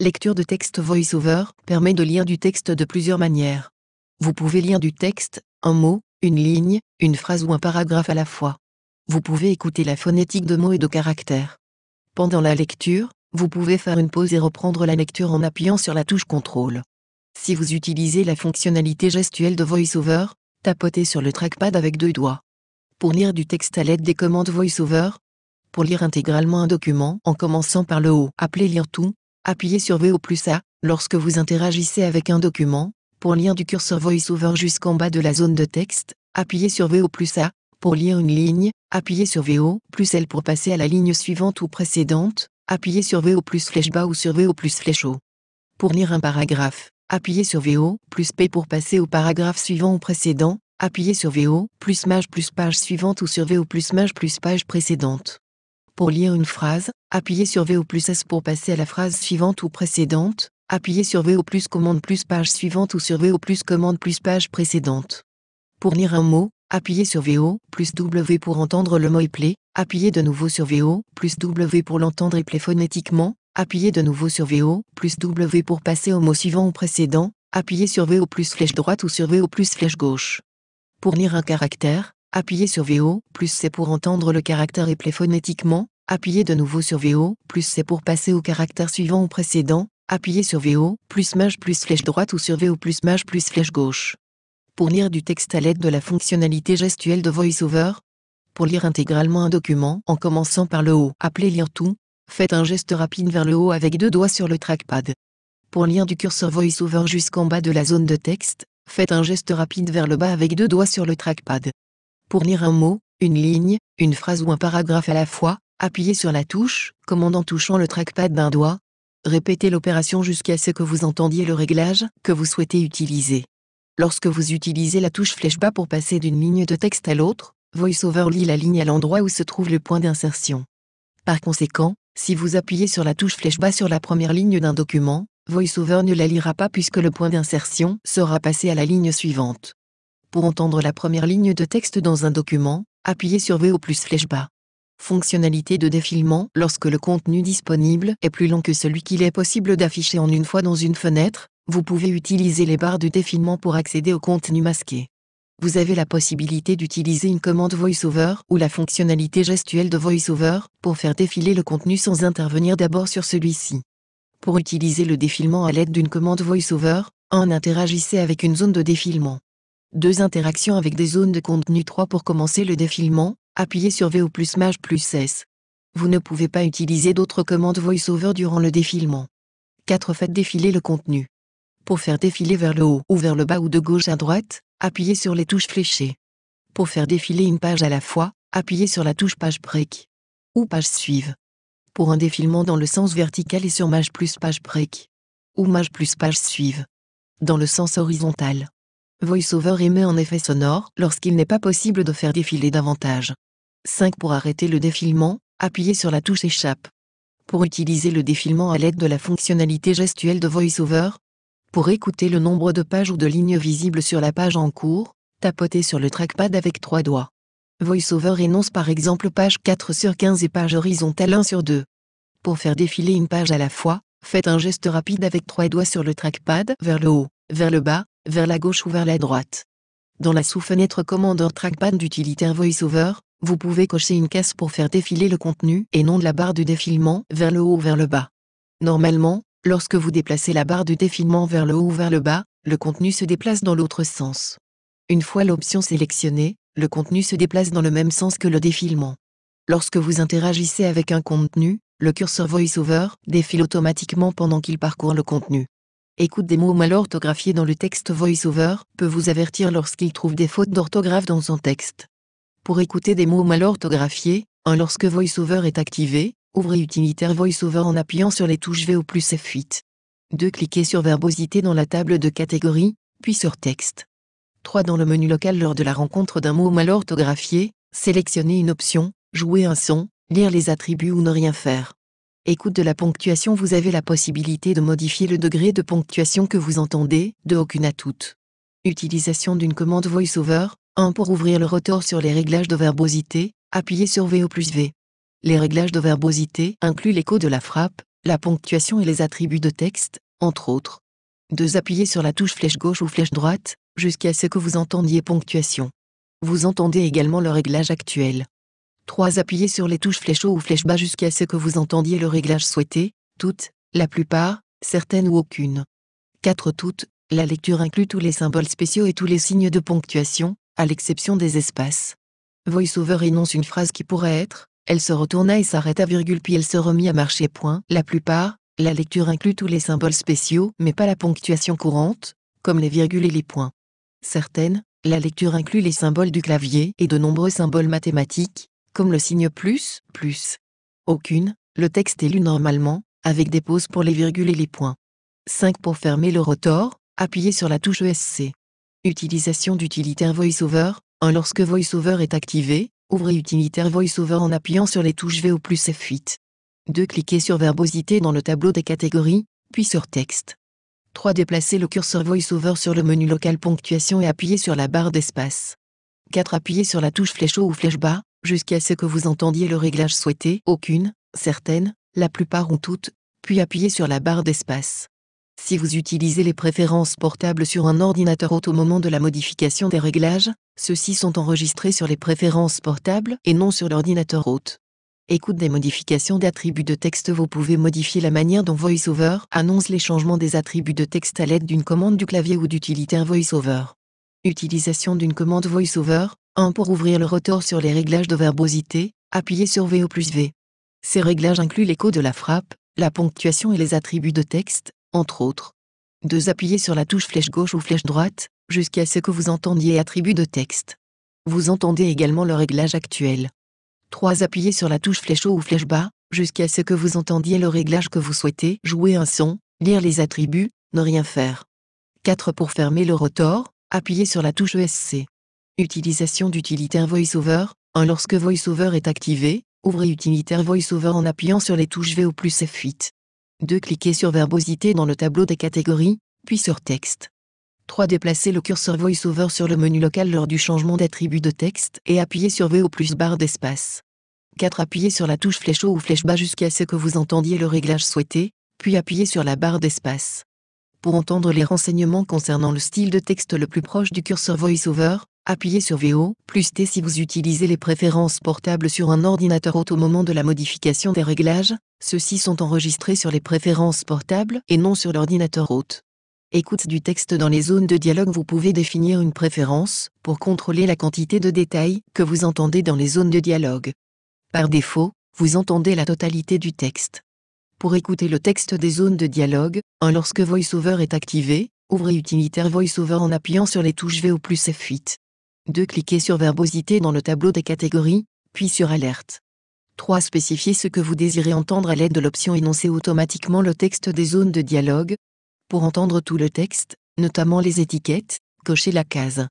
Lecture de texte VoiceOver permet de lire du texte de plusieurs manières. Vous pouvez lire du texte, un mot, une ligne, une phrase ou un paragraphe à la fois. Vous pouvez écouter la phonétique de mots et de caractères. Pendant la lecture, vous pouvez faire une pause et reprendre la lecture en appuyant sur la touche Contrôle. Si vous utilisez la fonctionnalité gestuelle de VoiceOver, tapotez sur le trackpad avec deux doigts. Pour lire du texte à l'aide des commandes VoiceOver, pour lire intégralement un document en commençant par le haut, appelez Lire tout, Appuyez sur VO plus A, lorsque vous interagissez avec un document, pour lire du curseur VoiceOver jusqu'en bas de la zone de texte, appuyez sur VO plus A, pour lire une ligne, appuyez sur VO plus L pour passer à la ligne suivante ou précédente, appuyez sur VO plus flèche bas ou sur VO plus flèche haut. Pour lire un paragraphe, appuyez sur VO plus P pour passer au paragraphe suivant ou précédent, appuyez sur VO plus Maj plus page suivante ou sur VO plus mage plus page précédente. Pour lire une phrase, appuyez sur VO plus S pour passer à la phrase suivante ou précédente, appuyez sur VO plus commande plus page suivante ou sur VO plus commande plus page précédente. Pour lire un mot, appuyez sur VO plus W pour entendre le mot et play, appuyez de nouveau sur VO plus W pour l'entendre et play phonétiquement, appuyez de nouveau sur VO plus W pour passer au mot suivant ou précédent, appuyez sur VO plus flèche droite ou sur VO plus flèche gauche. Pour lire un caractère, Appuyez sur VO, plus c'est pour entendre le caractère et phonétiquement, appuyez de nouveau sur VO, plus c'est pour passer au caractère suivant ou précédent, appuyez sur VO, plus mage plus flèche droite ou sur VO plus mage plus flèche gauche. Pour lire du texte à l'aide de la fonctionnalité gestuelle de VoiceOver, pour lire intégralement un document en commençant par le haut, appelez lire tout, faites un geste rapide vers le haut avec deux doigts sur le trackpad. Pour lire du curseur VoiceOver jusqu'en bas de la zone de texte, faites un geste rapide vers le bas avec deux doigts sur le trackpad. Pour lire un mot, une ligne, une phrase ou un paragraphe à la fois, appuyez sur la touche, commandant en touchant le trackpad d'un doigt. Répétez l'opération jusqu'à ce que vous entendiez le réglage que vous souhaitez utiliser. Lorsque vous utilisez la touche flèche bas pour passer d'une ligne de texte à l'autre, VoiceOver lit la ligne à l'endroit où se trouve le point d'insertion. Par conséquent, si vous appuyez sur la touche flèche bas sur la première ligne d'un document, VoiceOver ne la lira pas puisque le point d'insertion sera passé à la ligne suivante. Pour entendre la première ligne de texte dans un document, appuyez sur V au plus flèche bas. Fonctionnalité de défilement Lorsque le contenu disponible est plus long que celui qu'il est possible d'afficher en une fois dans une fenêtre, vous pouvez utiliser les barres de défilement pour accéder au contenu masqué. Vous avez la possibilité d'utiliser une commande VoiceOver ou la fonctionnalité gestuelle de VoiceOver pour faire défiler le contenu sans intervenir d'abord sur celui-ci. Pour utiliser le défilement à l'aide d'une commande VoiceOver, en interagissez avec une zone de défilement. Deux interactions avec des zones de contenu 3 pour commencer le défilement, appuyez sur VO plus Maj plus S. Vous ne pouvez pas utiliser d'autres commandes VoiceOver durant le défilement. 4. Faites défiler le contenu. Pour faire défiler vers le haut ou vers le bas ou de gauche à droite, appuyez sur les touches fléchées. Pour faire défiler une page à la fois, appuyez sur la touche Page Break ou Page Suive. Pour un défilement dans le sens vertical et sur Maj plus Page Break ou Maj plus Page Suive. Dans le sens horizontal. VoiceOver émet un effet sonore lorsqu'il n'est pas possible de faire défiler davantage. 5. Pour arrêter le défilement, appuyez sur la touche Échappe. Pour utiliser le défilement à l'aide de la fonctionnalité gestuelle de VoiceOver. Pour écouter le nombre de pages ou de lignes visibles sur la page en cours, tapotez sur le trackpad avec trois doigts. VoiceOver énonce par exemple page 4 sur 15 et page horizontale 1 sur 2. Pour faire défiler une page à la fois, faites un geste rapide avec trois doigts sur le trackpad vers le haut, vers le bas, vers la gauche ou vers la droite. Dans la sous-fenêtre Commandeur Trackpad d'utilitaire VoiceOver, vous pouvez cocher une case pour faire défiler le contenu et non de la barre de défilement vers le haut ou vers le bas. Normalement, lorsque vous déplacez la barre de défilement vers le haut ou vers le bas, le contenu se déplace dans l'autre sens. Une fois l'option sélectionnée, le contenu se déplace dans le même sens que le défilement. Lorsque vous interagissez avec un contenu, le curseur VoiceOver défile automatiquement pendant qu'il parcourt le contenu écoute des mots mal orthographiés dans le texte VoiceOver, peut vous avertir lorsqu'il trouve des fautes d'orthographe dans son texte. Pour écouter des mots mal orthographiés, 1. lorsque VoiceOver est activé, ouvrez Utilitaire VoiceOver en appuyant sur les touches V ou plus F8. 2. Cliquez sur Verbosité dans la table de catégorie, puis sur Texte. 3. Dans le menu local lors de la rencontre d'un mot mal orthographié, sélectionnez une option, jouer un son, lire les attributs ou ne rien faire écoute de la ponctuation, vous avez la possibilité de modifier le degré de ponctuation que vous entendez, de aucune à toute. Utilisation d'une commande VoiceOver, 1 pour ouvrir le rotor sur les réglages de verbosité, appuyez sur V plus V. Les réglages de verbosité incluent l'écho de la frappe, la ponctuation et les attributs de texte, entre autres. 2. Appuyez sur la touche flèche gauche ou flèche droite, jusqu'à ce que vous entendiez ponctuation. Vous entendez également le réglage actuel. 3. Appuyez sur les touches flèche haut ou flèche bas jusqu'à ce que vous entendiez le réglage souhaité, toutes, la plupart, certaines ou aucune. 4. Toutes, la lecture inclut tous les symboles spéciaux et tous les signes de ponctuation, à l'exception des espaces. VoiceOver énonce une phrase qui pourrait être elle se retourna et s'arrêta virgule puis elle se remit à marcher point. La plupart, la lecture inclut tous les symboles spéciaux mais pas la ponctuation courante, comme les virgules et les points. Certaines, la lecture inclut les symboles du clavier et de nombreux symboles mathématiques, comme le signe plus, plus. Aucune, le texte est lu normalement, avec des pauses pour les virgules et les points. 5 pour fermer le rotor, appuyez sur la touche ESC. Utilisation d'utilitaire VoiceOver, 1 lorsque VoiceOver est activé, ouvrez utilitaire VoiceOver en appuyant sur les touches V ou plus F8. 2 cliquez sur Verbosité dans le tableau des catégories, puis sur Texte. 3 déplacez le curseur VoiceOver sur le menu local ponctuation et appuyez sur la barre d'espace. 4 appuyez sur la touche flèche haut ou flèche bas, jusqu'à ce que vous entendiez le réglage souhaité, aucune, certaines, la plupart ou toutes, puis appuyez sur la barre d'espace. Si vous utilisez les préférences portables sur un ordinateur haut au moment de la modification des réglages, ceux-ci sont enregistrés sur les préférences portables et non sur l'ordinateur haute. Écoute des modifications d'attributs de texte Vous pouvez modifier la manière dont VoiceOver annonce les changements des attributs de texte à l'aide d'une commande du clavier ou d'utilitaire VoiceOver. Utilisation d'une commande VoiceOver, 1 pour ouvrir le rotor sur les réglages de verbosité, appuyez sur V plus V. Ces réglages incluent l'écho de la frappe, la ponctuation et les attributs de texte, entre autres. 2. Appuyez sur la touche flèche gauche ou flèche droite, jusqu'à ce que vous entendiez attributs de texte. Vous entendez également le réglage actuel. 3. Appuyez sur la touche flèche haut ou flèche bas, jusqu'à ce que vous entendiez le réglage que vous souhaitez, jouer un son, lire les attributs, ne rien faire. 4. Pour fermer le rotor, appuyez sur la touche ESC. Utilisation d'utilitaire VoiceOver. 1. Lorsque VoiceOver est activé, ouvrez Utilitaire VoiceOver en appuyant sur les touches V ou plus F8. 2. Cliquez sur Verbosité dans le tableau des catégories, puis sur Texte. 3. Déplacez le curseur VoiceOver sur le menu local lors du changement d'attribut de texte et appuyez sur V ou plus barre d'espace. 4. Appuyez sur la touche flèche haut ou flèche bas jusqu'à ce que vous entendiez le réglage souhaité, puis appuyez sur la barre d'espace. Pour entendre les renseignements concernant le style de texte le plus proche du curseur VoiceOver, Appuyez sur VO, plus T si vous utilisez les préférences portables sur un ordinateur hôte au moment de la modification des réglages, ceux-ci sont enregistrés sur les préférences portables et non sur l'ordinateur hôte. Écoute du texte dans les zones de dialogue Vous pouvez définir une préférence, pour contrôler la quantité de détails que vous entendez dans les zones de dialogue. Par défaut, vous entendez la totalité du texte. Pour écouter le texte des zones de dialogue, Lorsque VoiceOver est activé, ouvrez Utilitaire VoiceOver en appuyant sur les touches VO plus F8. 2. Cliquez sur Verbosité dans le tableau des catégories, puis sur Alerte. 3. Spécifiez ce que vous désirez entendre à l'aide de l'option Énoncer automatiquement le texte des zones de dialogue. Pour entendre tout le texte, notamment les étiquettes, cochez la case.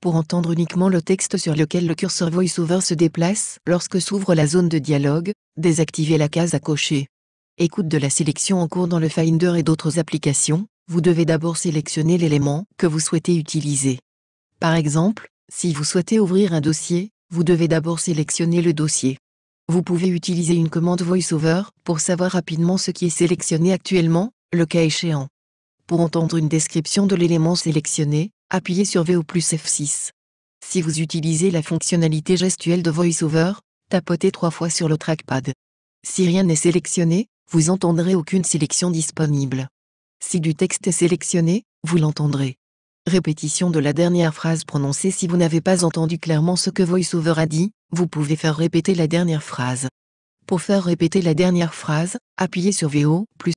Pour entendre uniquement le texte sur lequel le curseur VoiceOver se déplace lorsque s'ouvre la zone de dialogue, désactivez la case à cocher. Écoute de la sélection en cours dans le Finder et d'autres applications, vous devez d'abord sélectionner l'élément que vous souhaitez utiliser. Par exemple, si vous souhaitez ouvrir un dossier, vous devez d'abord sélectionner le dossier. Vous pouvez utiliser une commande VoiceOver pour savoir rapidement ce qui est sélectionné actuellement, le cas échéant. Pour entendre une description de l'élément sélectionné, appuyez sur vo plus F6. Si vous utilisez la fonctionnalité gestuelle de VoiceOver, tapotez trois fois sur le trackpad. Si rien n'est sélectionné, vous entendrez aucune sélection disponible. Si du texte est sélectionné, vous l'entendrez. Répétition de la dernière phrase prononcée si vous n'avez pas entendu clairement ce que VoiceOver a dit, vous pouvez faire répéter la dernière phrase. Pour faire répéter la dernière phrase, appuyez sur VO plus